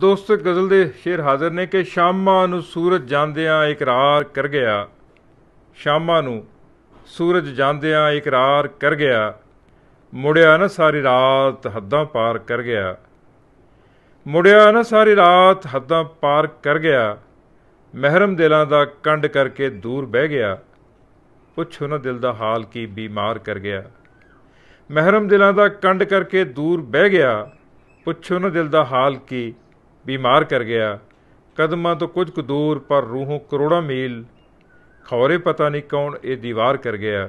ਦੋਸਤ ਗਜ਼ਲ ਦੇ ਸ਼ੇਰ ਹਾਜ਼ਰ ਨੇ ਕਿ ਸ਼ਾਮਾਂ ਨੂੰ ਸੂਰਜ ਜਾਂਦਿਆਂ ਇਕਰਾਰ ਕਰ ਗਿਆ ਸ਼ਾਮਾਂ ਨੂੰ ਸੂਰਜ ਜਾਂਦਿਆਂ ਇਕਰਾਰ ਕਰ ਗਿਆ ਮੁੜਿਆ ਨਾ ਸਾਰੀ ਰਾਤ ਹੱਦਾਂ ਪਾਰ ਕਰ ਗਿਆ ਮੁੜਿਆ ਨਾ ਸਾਰੀ ਰਾਤ ਹੱਦਾਂ ਪਾਰ ਕਰ ਗਿਆ ਮਹਿਰਮ ਦਿਲਾਂ ਦਾ ਕੰਡ ਕਰਕੇ ਦੂਰ ਬਹਿ ਗਿਆ ਪੁੱਛੋ ਨਾ ਦਿਲ ਦਾ ਹਾਲ ਕੀ ਬਿਮਾਰ ਕਰ ਗਿਆ ਮਹਿਰਮ ਦਿਲਾਂ ਦਾ ਕੰਡ ਕਰਕੇ ਦੂਰ ਬਹਿ ਗਿਆ ਪੁੱਛੋ ਨਾ ਦਿਲ ਦਾ ਹਾਲ ਕੀ ਬਿਮਾਰ ਕਰ ਗਿਆ ਕਦਮਾਂ ਤੋਂ ਕੁਝ ਕੁ ਦੂਰ ਪਰ ਰੂਹੋਂ ਕਰੋੜਾਂ ਮੀਲ ਖੌਰੇ ਪਤਾ ਨਹੀਂ ਕੌਣ ਇਹ ਦੀਵਾਰ ਕਰ ਗਿਆ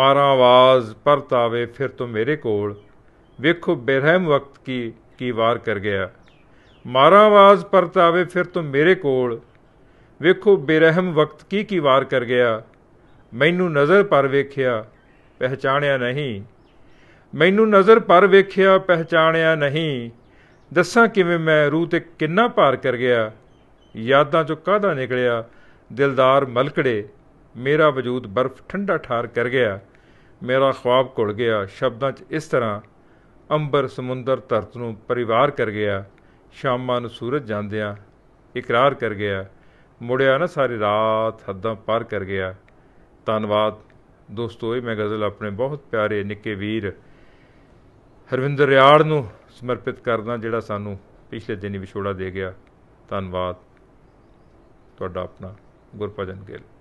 ਮਾਰਾਂ ਆਵਾਜ਼ ਪਰਤਾਵੇ ਫਿਰ ਤੋਂ ਮੇਰੇ ਕੋਲ ਵੇਖੋ ਬੇਰਹਿਮ ਵਕਤ ਕੀ ਕੀ ਵਾਰ ਕਰ ਗਿਆ ਮਾਰਾਂ ਆਵਾਜ਼ ਪਰਤਾਵੇ ਫਿਰ ਤੋਂ ਮੇਰੇ ਕੋਲ ਵੇਖੋ ਬੇਰਹਿਮ ਵਕਤ ਕੀ ਕੀ ਵਾਰ ਕਰ ਗਿਆ ਮੈਨੂੰ ਨਜ਼ਰ ਪਰ ਵੇਖਿਆ ਪਹਿਚਾਣਿਆ ਨਹੀਂ ਮੈਨੂੰ ਨਜ਼ਰ ਪਰ ਵੇਖਿਆ ਪਹਿਚਾਣਿਆ ਨਹੀਂ ਦੱਸਾਂ ਕਿਵੇਂ ਮੈਂ ਰੂਹ ਤੇ ਕਿੰਨਾ ਭਾਰ ਕਰ ਗਿਆ ਯਾਦਾਂ ਚੋਂ ਕਾਹਦਾ ਨਿਕਲਿਆ ਦਿਲਦਾਰ ਮਲਕੜੇ ਮੇਰਾ ਵਜੂਦ ਬਰਫ਼ ਠੰਡਾ ਠਾਰ ਕਰ ਗਿਆ ਮੇਰਾ ਖੁਆਬ ਘੁਲ ਗਿਆ ਸ਼ਬਦਾਂ 'ਚ ਇਸ ਤਰ੍ਹਾਂ ਅੰਬਰ ਸਮੁੰਦਰ ਧਰਤ ਨੂੰ ਪਰਿਵਾਰ ਕਰ ਗਿਆ ਸ਼ਾਮਾਂ ਨੂੰ ਸੂਰਜ ਜਾਂਦਿਆਂ ਇਕਰਾਰ ਕਰ ਗਿਆ ਮੁੜਿਆ ਨਾ ਸਾਰੀ ਰਾਤ ਹੱਦਾਂ ਪਾਰ ਕਰ ਗਿਆ ਧੰਨਵਾਦ ਦੋਸਤੋ ਇਹ ਮੈਂ ਗਜ਼ਲ ਆਪਣੇ ਬਹੁਤ ਪਿਆਰੇ ਨਿੱਕੇ ਵੀਰ ਹਰਵਿੰਦਰ ਰਿਆੜ ਨੂੰ ਸਮਰਪਿਤ ਕਰਦਾ ਜਿਹੜਾ ਸਾਨੂੰ ਪਿਛਲੇ ਦਿਨੀ ਵਿਛੋੜਾ ਦੇ ਗਿਆ ਧੰਨਵਾਦ ਤੁਹਾਡਾ ਆਪਣਾ ਗੁਰਪਜਨ ਗਿੱਲ